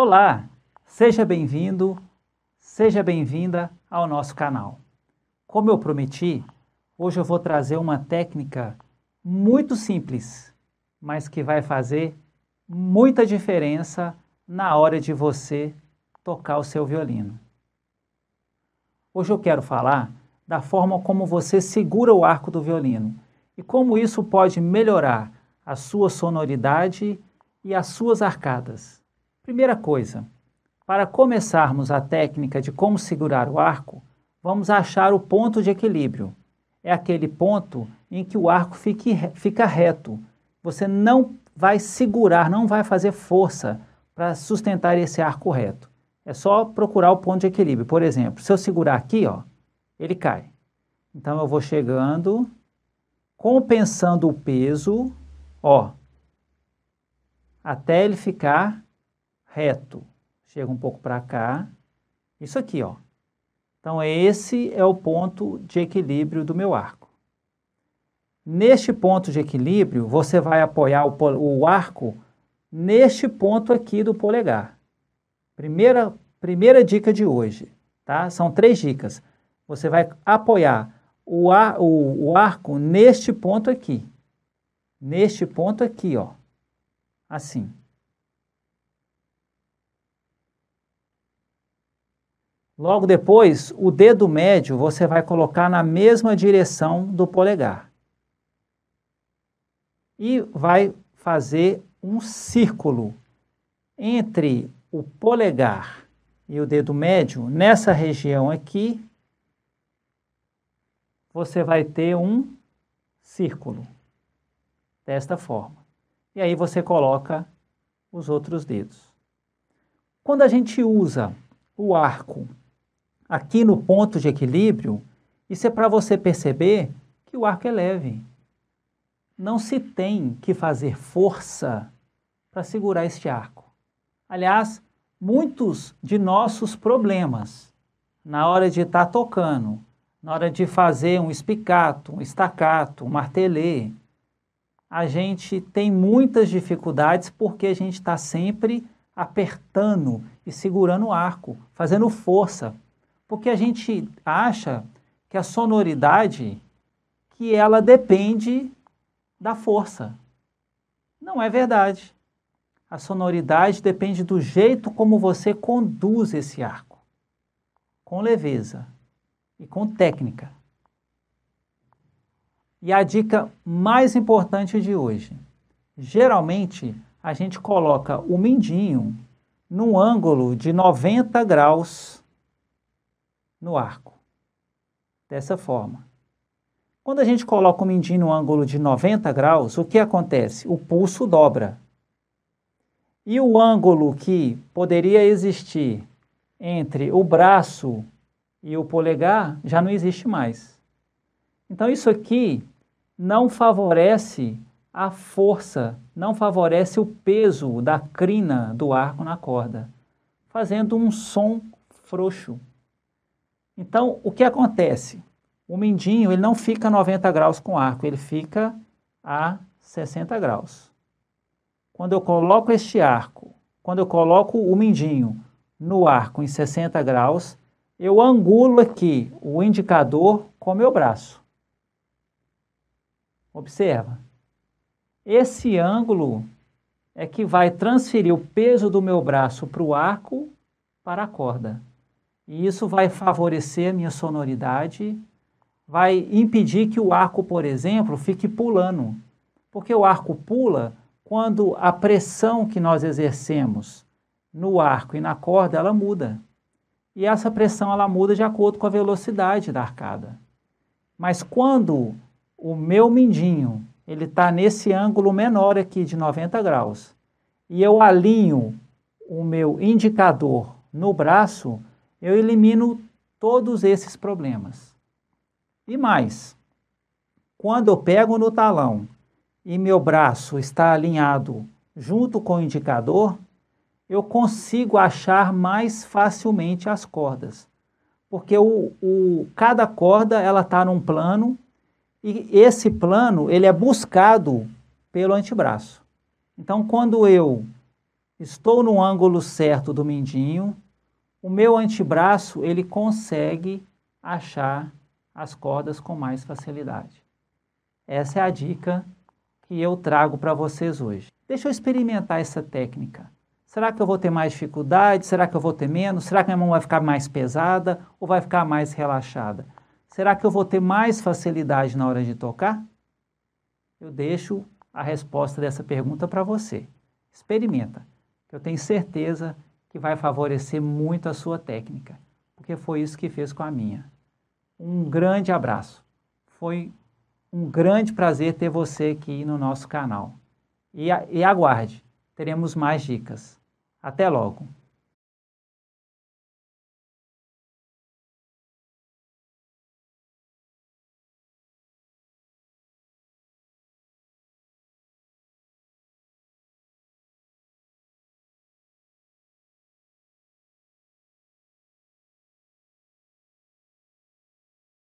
Olá, seja bem-vindo, seja bem-vinda ao nosso canal. Como eu prometi, hoje eu vou trazer uma técnica muito simples, mas que vai fazer muita diferença na hora de você tocar o seu violino. Hoje eu quero falar da forma como você segura o arco do violino e como isso pode melhorar a sua sonoridade e as suas arcadas. Primeira coisa, para começarmos a técnica de como segurar o arco, vamos achar o ponto de equilíbrio. É aquele ponto em que o arco fique, fica reto. Você não vai segurar, não vai fazer força para sustentar esse arco reto. É só procurar o ponto de equilíbrio. Por exemplo, se eu segurar aqui, ó, ele cai. Então eu vou chegando, compensando o peso, ó, até ele ficar reto. Chega um pouco para cá. Isso aqui, ó. Então, esse é o ponto de equilíbrio do meu arco. Neste ponto de equilíbrio, você vai apoiar o, o arco neste ponto aqui do polegar. Primeira, primeira dica de hoje, tá? São três dicas. Você vai apoiar o, ar, o, o arco neste ponto aqui. Neste ponto aqui, ó. Assim. Logo depois, o dedo médio você vai colocar na mesma direção do polegar. E vai fazer um círculo entre o polegar e o dedo médio, nessa região aqui, você vai ter um círculo, desta forma. E aí você coloca os outros dedos. Quando a gente usa o arco aqui no ponto de equilíbrio, isso é para você perceber que o arco é leve. Não se tem que fazer força para segurar este arco. Aliás, muitos de nossos problemas, na hora de estar tá tocando, na hora de fazer um espicato, um estacato, um martelê, a gente tem muitas dificuldades porque a gente está sempre apertando e segurando o arco, fazendo força porque a gente acha que a sonoridade que ela depende da força. Não é verdade. A sonoridade depende do jeito como você conduz esse arco, com leveza e com técnica. E a dica mais importante de hoje: geralmente a gente coloca o mindinho num ângulo de 90 graus no arco. Dessa forma. Quando a gente coloca o mindinho no ângulo de 90 graus, o que acontece? O pulso dobra. E o ângulo que poderia existir entre o braço e o polegar já não existe mais. Então, isso aqui não favorece a força, não favorece o peso da crina do arco na corda, fazendo um som frouxo. Então, o que acontece? O mendinho ele não fica 90 graus com o arco, ele fica a 60 graus. Quando eu coloco este arco, quando eu coloco o mendinho no arco em 60 graus, eu angulo aqui o indicador com o meu braço. Observa. Esse ângulo é que vai transferir o peso do meu braço para o arco para a corda. E isso vai favorecer a minha sonoridade, vai impedir que o arco, por exemplo, fique pulando. Porque o arco pula quando a pressão que nós exercemos no arco e na corda, ela muda. E essa pressão ela muda de acordo com a velocidade da arcada. Mas quando o meu mindinho ele está nesse ângulo menor aqui de 90 graus e eu alinho o meu indicador no braço, eu elimino todos esses problemas. E mais, quando eu pego no talão e meu braço está alinhado junto com o indicador, eu consigo achar mais facilmente as cordas, porque o, o cada corda ela está num plano e esse plano ele é buscado pelo antebraço. Então, quando eu estou no ângulo certo do mindinho, o meu antebraço ele consegue achar as cordas com mais facilidade. Essa é a dica que eu trago para vocês hoje. Deixa eu experimentar essa técnica. Será que eu vou ter mais dificuldade? Será que eu vou ter menos? Será que minha mão vai ficar mais pesada ou vai ficar mais relaxada? Será que eu vou ter mais facilidade na hora de tocar? Eu deixo a resposta dessa pergunta para você. Experimenta, eu tenho certeza que vai favorecer muito a sua técnica, porque foi isso que fez com a minha. Um grande abraço. Foi um grande prazer ter você aqui no nosso canal. E, e aguarde, teremos mais dicas. Até logo!